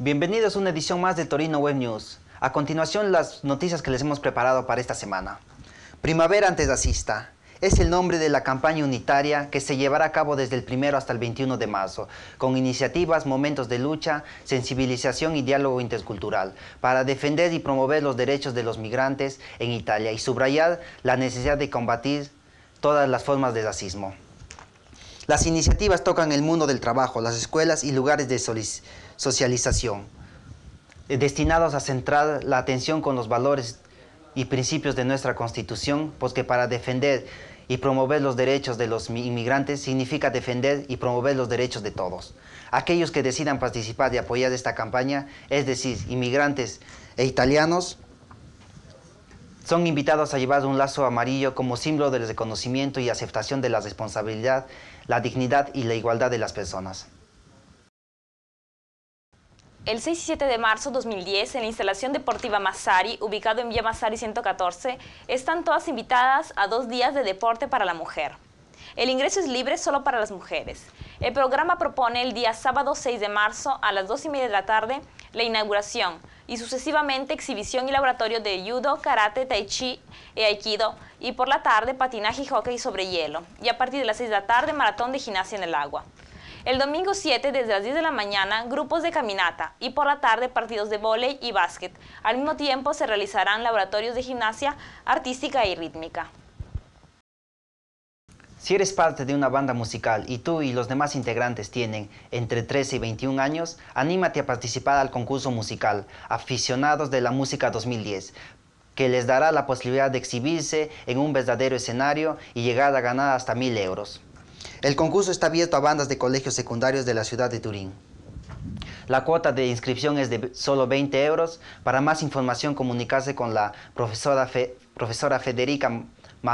Bienvenidos a una edición más de Torino Web News. A continuación las noticias que les hemos preparado para esta semana. Primavera antes Es el nombre de la campaña unitaria que se llevará a cabo desde el primero hasta el 21 de marzo, con iniciativas, momentos de lucha, sensibilización y diálogo intercultural, para defender y promover los derechos de los migrantes en Italia y subrayar la necesidad de combatir todas las formas de racismo. Las iniciativas tocan el mundo del trabajo, las escuelas y lugares de socialización, eh, destinados a centrar la atención con los valores y principios de nuestra Constitución, porque pues para defender y promover los derechos de los inmigrantes significa defender y promover los derechos de todos. Aquellos que decidan participar y apoyar esta campaña, es decir, inmigrantes e italianos, son invitados a llevar un lazo amarillo como símbolo del reconocimiento y aceptación de la responsabilidad, la dignidad y la igualdad de las personas. El 6 y 7 de marzo de 2010, en la instalación deportiva Masari, ubicado en Vía Masari 114, están todas invitadas a dos días de deporte para la mujer. El ingreso es libre solo para las mujeres. El programa propone el día sábado 6 de marzo a las 2 y media de la tarde la inauguración, y sucesivamente exhibición y laboratorio de judo, karate, tai chi y eh, aikido y por la tarde patinaje y hockey sobre hielo y a partir de las 6 de la tarde maratón de gimnasia en el agua. El domingo 7 desde las 10 de la mañana grupos de caminata y por la tarde partidos de vóley y básquet. Al mismo tiempo se realizarán laboratorios de gimnasia artística y rítmica. Si eres parte de una banda musical y tú y los demás integrantes tienen entre 13 y 21 años, anímate a participar al concurso musical Aficionados de la Música 2010, que les dará la posibilidad de exhibirse en un verdadero escenario y llegar a ganar hasta 1000 euros. El concurso está abierto a bandas de colegios secundarios de la ciudad de Turín. La cuota de inscripción es de solo 20 euros. Para más información comunicarse con la profesora, profesora Federica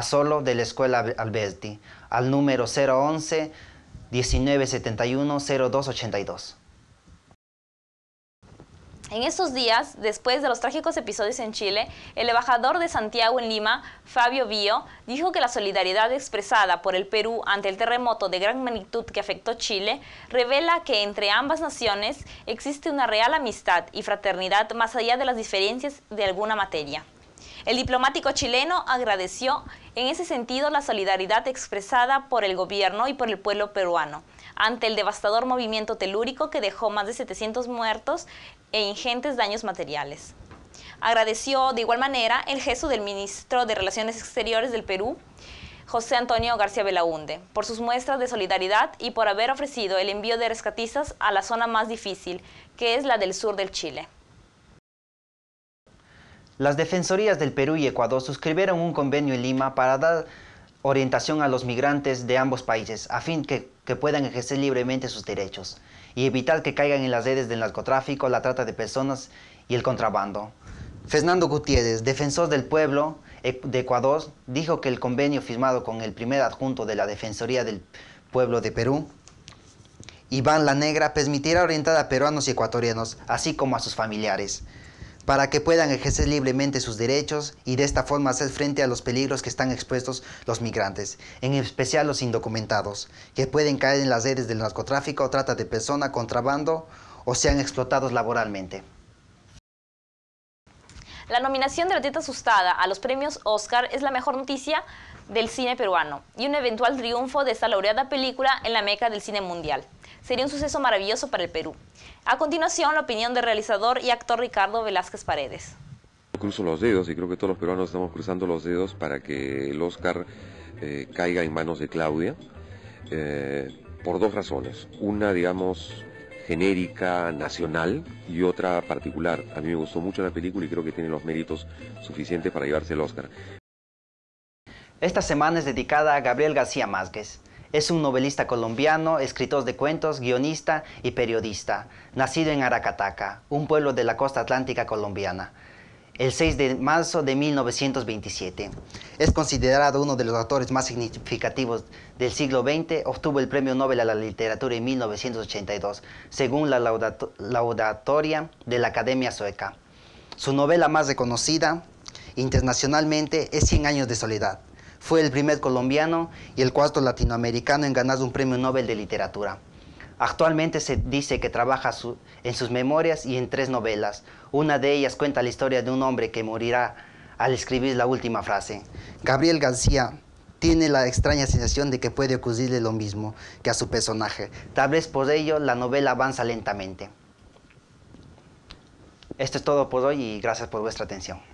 solo de la Escuela Alberti, al número 011 1971 0282. En estos días, después de los trágicos episodios en Chile, el embajador de Santiago en Lima, Fabio Bio, dijo que la solidaridad expresada por el Perú ante el terremoto de gran magnitud que afectó Chile revela que entre ambas naciones existe una real amistad y fraternidad más allá de las diferencias de alguna materia. El diplomático chileno agradeció en ese sentido la solidaridad expresada por el gobierno y por el pueblo peruano ante el devastador movimiento telúrico que dejó más de 700 muertos e ingentes daños materiales. Agradeció de igual manera el gesto del ministro de Relaciones Exteriores del Perú, José Antonio García Belaunde, por sus muestras de solidaridad y por haber ofrecido el envío de rescatistas a la zona más difícil, que es la del sur del Chile. Las defensorías del Perú y Ecuador suscribieron un convenio en Lima para dar orientación a los migrantes de ambos países a fin que, que, puedan ejercer libremente sus derechos y evitar que caigan en las redes del narcotráfico, la trata de personas y el contrabando. Fernando Gutiérrez, defensor del pueblo e, de Ecuador, dijo que el convenio firmado con el primer adjunto de la Defensoría del Pueblo de Perú, Iván La Negra, permitirá orientar a peruanos y ecuatorianos, así como a sus familiares para que puedan ejercer libremente sus derechos y de esta forma hacer frente a los peligros que están expuestos los migrantes, en especial los indocumentados, que pueden caer en las redes del narcotráfico, trata de persona, contrabando o sean explotados laboralmente. La nominación de La Teta Asustada a los premios Oscar es la mejor noticia del cine peruano y un eventual triunfo de esta laureada película en la meca del cine mundial. Sería un suceso maravilloso para el Perú. A continuación, la opinión del realizador y actor Ricardo Velázquez Paredes. Cruzo los dedos y creo que todos los peruanos estamos cruzando los dedos para que el Oscar eh, caiga en manos de Claudia eh, por dos razones. Una, digamos, genérica, nacional y otra particular. A mí me gustó mucho la película y creo que tiene los méritos suficientes para llevarse el Oscar. Esta semana es dedicada a Gabriel García Márquez. Es un novelista colombiano, escritor de cuentos, guionista y periodista, nacido en Aracataca, un pueblo de la costa atlántica colombiana el 6 de marzo de 1927. Es considerado uno de los autores más significativos del siglo XX. Obtuvo el Premio Nobel a la Literatura en 1982, según la laudatoria de la Academia Sueca. Su novela más reconocida internacionalmente es Cien años de soledad. Fue el primer colombiano y el cuarto latinoamericano en ganar un Premio Nobel de Literatura. Actualmente se dice que trabaja en sus memorias y en tres novelas. Una de ellas cuenta la historia de un hombre que morirá al escribir la última frase. Gabriel García tiene la extraña sensación de que puede ocurrirle lo mismo que a su personaje. Tal vez por ello la novela avanza lentamente. Esto es todo por hoy y gracias por vuestra atención.